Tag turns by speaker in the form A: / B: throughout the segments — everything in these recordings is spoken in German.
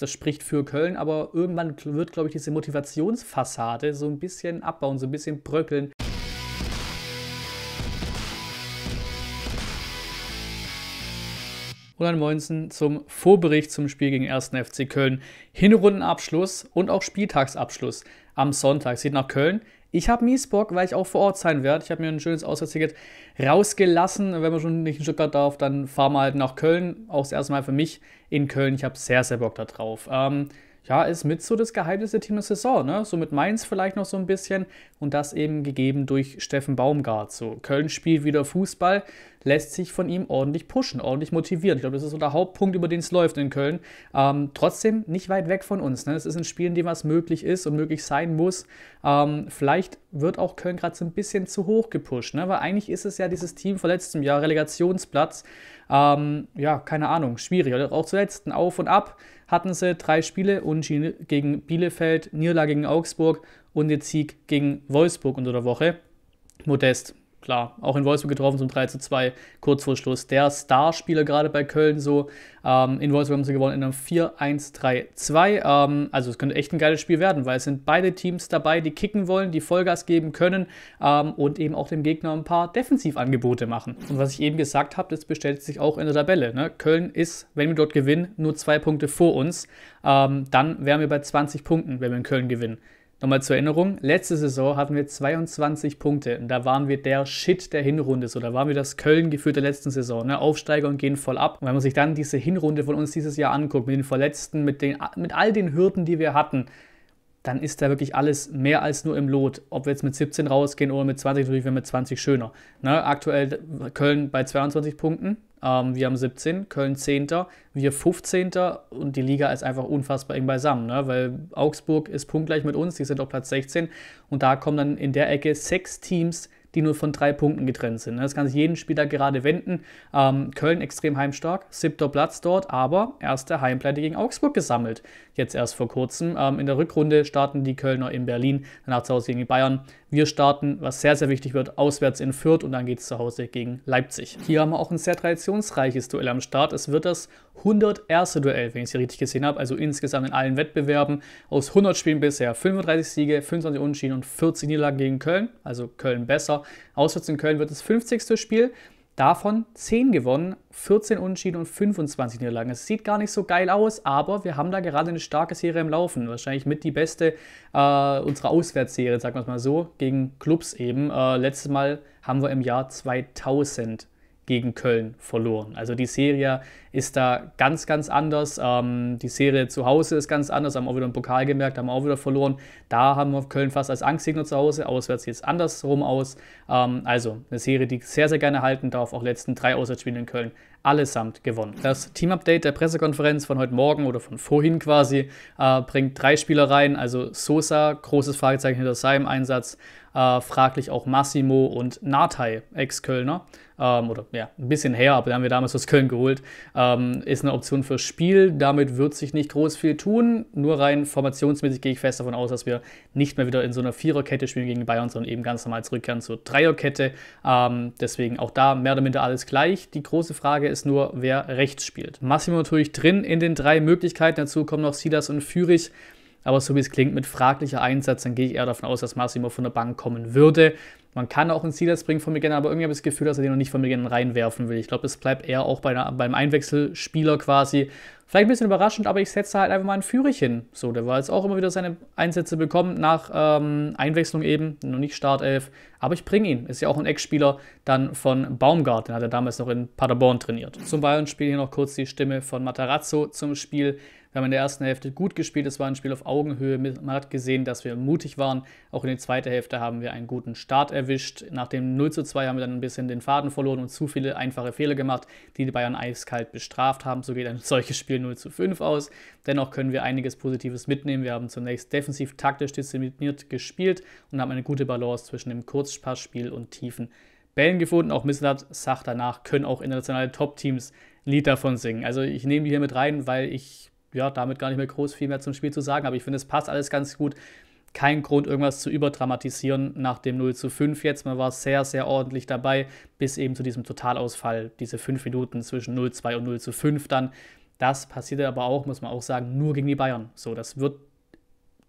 A: das spricht für Köln, aber irgendwann wird, glaube ich, diese Motivationsfassade so ein bisschen abbauen, so ein bisschen bröckeln. Und dann Moinsen zum Vorbericht zum Spiel gegen 1. FC Köln. Hinrundenabschluss und auch Spieltagsabschluss am Sonntag. Sieht nach Köln, ich habe mies Bock, weil ich auch vor Ort sein werde. Ich habe mir ein schönes Auswärtsticket rausgelassen. Wenn man schon nicht in Stuttgart darf, dann fahren wir halt nach Köln. Auch das erste Mal für mich in Köln. Ich habe sehr, sehr Bock darauf. Ähm, ja, ist mit so das Geheimnis der Team der Saison, ne? So mit Mainz vielleicht noch so ein bisschen und das eben gegeben durch Steffen Baumgart. So, Köln spielt wieder Fußball, lässt sich von ihm ordentlich pushen, ordentlich motivieren. Ich glaube, das ist so der Hauptpunkt, über den es läuft in Köln. Ähm, trotzdem nicht weit weg von uns. Ne? Es ist ein Spiel, in dem was möglich ist und möglich sein muss. Ähm, vielleicht wird auch Köln gerade so ein bisschen zu hoch gepusht, ne? weil eigentlich ist es ja dieses Team vor letztem Jahr, Relegationsplatz. Ähm, ja, keine Ahnung, schwierig. Oder auch zuletzt ein Auf und Ab hatten sie drei Spiele, Unentschieden gegen Bielefeld, Nierla gegen Augsburg und den Sieg gegen Wolfsburg unter der Woche. Modest klar, auch in Wolfsburg getroffen zum 3 zu 2, kurz vor Schluss. Der Starspieler gerade bei Köln so. Ähm, in Wolfsburg haben sie gewonnen in einem 4-1-3-2. Ähm, also es könnte echt ein geiles Spiel werden, weil es sind beide Teams dabei, die kicken wollen, die Vollgas geben können ähm, und eben auch dem Gegner ein paar Defensivangebote machen. Und was ich eben gesagt habe, das bestellt sich auch in der Tabelle. Ne? Köln ist, wenn wir dort gewinnen, nur zwei Punkte vor uns. Ähm, dann wären wir bei 20 Punkten, wenn wir in Köln gewinnen. Nochmal zur Erinnerung, letzte Saison hatten wir 22 Punkte und da waren wir der Shit der Hinrunde. So, da waren wir das köln geführt der letzten Saison. Ne? Aufsteiger und gehen voll ab. Und wenn man sich dann diese Hinrunde von uns dieses Jahr anguckt, mit den Verletzten, mit, den, mit all den Hürden, die wir hatten, dann ist da wirklich alles mehr als nur im Lot. Ob wir jetzt mit 17 rausgehen oder mit 20, natürlich wäre mit 20 schöner. Ne? Aktuell Köln bei 22 Punkten, ähm, wir haben 17, Köln 10., wir 15. und die Liga ist einfach unfassbar eng beisammen, ne? weil Augsburg ist punktgleich mit uns, die sind auf Platz 16 und da kommen dann in der Ecke sechs Teams die nur von drei Punkten getrennt sind. Das kann sich jeden Spieler gerade wenden. Ähm, Köln extrem heimstark, siebter Platz dort, aber erste Heimpleite gegen Augsburg gesammelt. Jetzt erst vor kurzem. Ähm, in der Rückrunde starten die Kölner in Berlin, danach zu Hause gegen die Bayern. Wir starten, was sehr, sehr wichtig wird, auswärts in Fürth und dann geht es zu Hause gegen Leipzig. Hier haben wir auch ein sehr traditionsreiches Duell am Start. Es wird das 101. Duell, wenn ich es hier richtig gesehen habe, also insgesamt in allen Wettbewerben. Aus 100 Spielen bisher 35 Siege, 25 Unentschieden und 40 Niederlagen gegen Köln, also Köln besser auswärts in Köln wird das 50. Spiel. Davon 10 gewonnen, 14 Unentschieden und 25 Niederlagen. Es sieht gar nicht so geil aus, aber wir haben da gerade eine starke Serie im Laufen. Wahrscheinlich mit die beste äh, unserer Auswärtsserie, sagen wir es mal so, gegen Clubs eben. Äh, letztes Mal haben wir im Jahr 2000 gegen Köln verloren. Also die Serie ist da ganz, ganz anders. Ähm, die Serie zu Hause ist ganz anders. Haben auch wieder einen Pokal gemerkt, haben auch wieder verloren. Da haben wir Köln fast als Angstsignal zu Hause. Auswärts sieht es andersrum aus. Ähm, also eine Serie, die sehr, sehr gerne halten darf. Auch letzten drei Auswärtsspiele in Köln allesamt gewonnen. Das Team-Update der Pressekonferenz von heute Morgen oder von vorhin quasi äh, bringt drei Spieler rein, also Sosa, großes Fragezeichen hinter seinem Einsatz, äh, fraglich auch Massimo und Natai, Ex-Kölner, ähm, oder ja, ein bisschen her, aber den haben wir damals aus Köln geholt, ähm, ist eine Option fürs Spiel. Damit wird sich nicht groß viel tun, nur rein formationsmäßig gehe ich fest davon aus, dass wir nicht mehr wieder in so einer Viererkette spielen gegen Bayern, sondern eben ganz normal zurückkehren zur Dreierkette. Ähm, deswegen auch da mehr oder minder alles gleich. Die große Frage ist nur, wer rechts spielt. Massimo natürlich drin in den drei Möglichkeiten. Dazu kommen noch Silas und Fürich. Aber so wie es klingt, mit fraglicher Einsatz, dann gehe ich eher davon aus, dass Massimo von der Bank kommen würde. Man kann auch einen Sealer bringen von Beginn, aber irgendwie habe ich das Gefühl, dass er den noch nicht von Beginn reinwerfen will. Ich glaube, das bleibt eher auch bei einer, beim Einwechselspieler quasi. Vielleicht ein bisschen überraschend, aber ich setze halt einfach mal einen Führig hin. So, der war jetzt auch immer wieder seine Einsätze bekommen nach ähm, Einwechslung eben, noch nicht Startelf. Aber ich bringe ihn. Ist ja auch ein Ex-Spieler dann von Baumgart. Den hat er damals noch in Paderborn trainiert. Zum bayern spielen hier noch kurz die Stimme von Matarazzo zum Spiel. Wir haben in der ersten Hälfte gut gespielt, es war ein Spiel auf Augenhöhe. Man hat gesehen, dass wir mutig waren. Auch in der zweiten Hälfte haben wir einen guten Start erwischt. Nach dem 0 zu 2 haben wir dann ein bisschen den Faden verloren und zu viele einfache Fehler gemacht, die die Bayern eiskalt bestraft haben. So geht ein solches Spiel 0 zu 5 aus. Dennoch können wir einiges Positives mitnehmen. Wir haben zunächst defensiv taktisch diszipliniert gespielt und haben eine gute Balance zwischen dem Kurzpassspiel und tiefen Bällen gefunden. Auch Mislat sagt danach, können auch internationale Top-Teams ein Lied davon singen. Also ich nehme die hier mit rein, weil ich ja, damit gar nicht mehr groß viel mehr zum Spiel zu sagen. Aber ich finde, es passt alles ganz gut. Kein Grund, irgendwas zu überdramatisieren nach dem 0 zu 5 jetzt. Man war sehr, sehr ordentlich dabei, bis eben zu diesem Totalausfall, diese fünf Minuten zwischen 0-2 und 0 zu 5 dann. Das passierte aber auch, muss man auch sagen, nur gegen die Bayern. So, das wird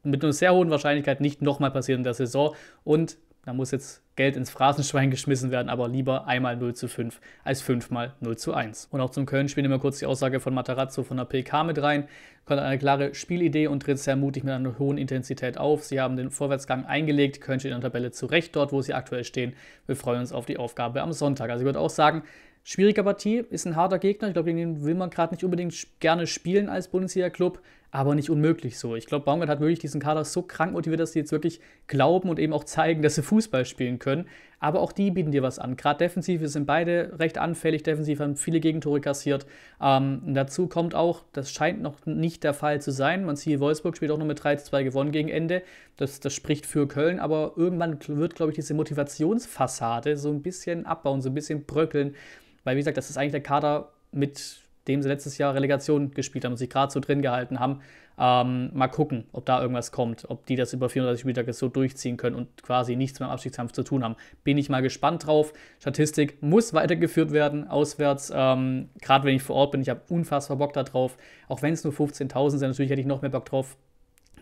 A: mit einer sehr hohen Wahrscheinlichkeit nicht nochmal passieren in der Saison. Und da muss jetzt Geld ins Phrasenschwein geschmissen werden, aber lieber einmal 0 zu 5 als fünfmal 0 zu 1. Und auch zum köln spielen nehmen wir kurz die Aussage von Matarazzo von der PK mit rein. Köln hat eine klare Spielidee und tritt sehr mutig mit einer hohen Intensität auf. Sie haben den Vorwärtsgang eingelegt. Köln steht in der Tabelle zurecht dort, wo sie aktuell stehen. Wir freuen uns auf die Aufgabe am Sonntag. Also ich würde auch sagen, Schwierige Partie, ist ein harter Gegner. Ich glaube, gegen den will man gerade nicht unbedingt gerne spielen als Bundesliga-Club, aber nicht unmöglich so. Ich glaube, Baumgart hat wirklich diesen Kader so krank motiviert, dass sie jetzt wirklich glauben und eben auch zeigen, dass sie Fußball spielen können aber auch die bieten dir was an. Gerade defensiv sind beide recht anfällig, defensiv haben viele Gegentore kassiert. Ähm, dazu kommt auch, das scheint noch nicht der Fall zu sein, man sieht, Wolfsburg spielt auch nur mit 3 zu 2 gewonnen gegen Ende, das, das spricht für Köln, aber irgendwann wird, glaube ich, diese Motivationsfassade so ein bisschen abbauen, so ein bisschen bröckeln, weil, wie gesagt, das ist eigentlich der Kader mit dem sie letztes Jahr Relegation gespielt haben und sich gerade so drin gehalten haben. Ähm, mal gucken, ob da irgendwas kommt, ob die das über 34 Spieltage so durchziehen können und quasi nichts mit dem Abstiegskampf zu tun haben. Bin ich mal gespannt drauf. Statistik muss weitergeführt werden, auswärts. Ähm, gerade wenn ich vor Ort bin, ich habe unfassbar Bock darauf. Auch wenn es nur 15.000 sind, natürlich hätte ich noch mehr Bock drauf,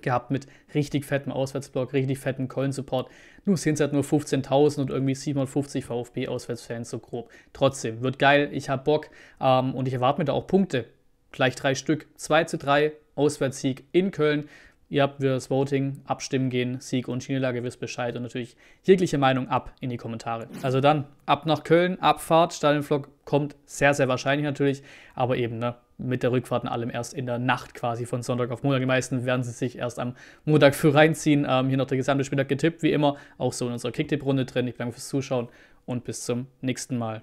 A: gehabt mit richtig fettem Auswärtsblock, richtig fettem Köln-Support. Nur sind es halt nur 15.000 und irgendwie 750 VfB-Auswärtsfans so grob. Trotzdem, wird geil, ich habe Bock ähm, und ich erwarte mir da auch Punkte. Gleich drei Stück, 2 zu 3, Auswärtssieg in Köln. Ihr habt wieder das Voting, abstimmen gehen, Sieg und Niederlage wisst Bescheid und natürlich jegliche Meinung ab in die Kommentare. Also dann, ab nach Köln, Abfahrt, Stadionvlog kommt sehr, sehr wahrscheinlich natürlich, aber eben ne, mit der Rückfahrt und allem erst in der Nacht quasi von Sonntag auf Montag. Die meisten werden sie sich erst am Montag für reinziehen. Ähm, hier noch der gesamte Spieltag getippt, wie immer. Auch so in unserer Kicktipp-Runde drin. Ich danke fürs Zuschauen und bis zum nächsten Mal.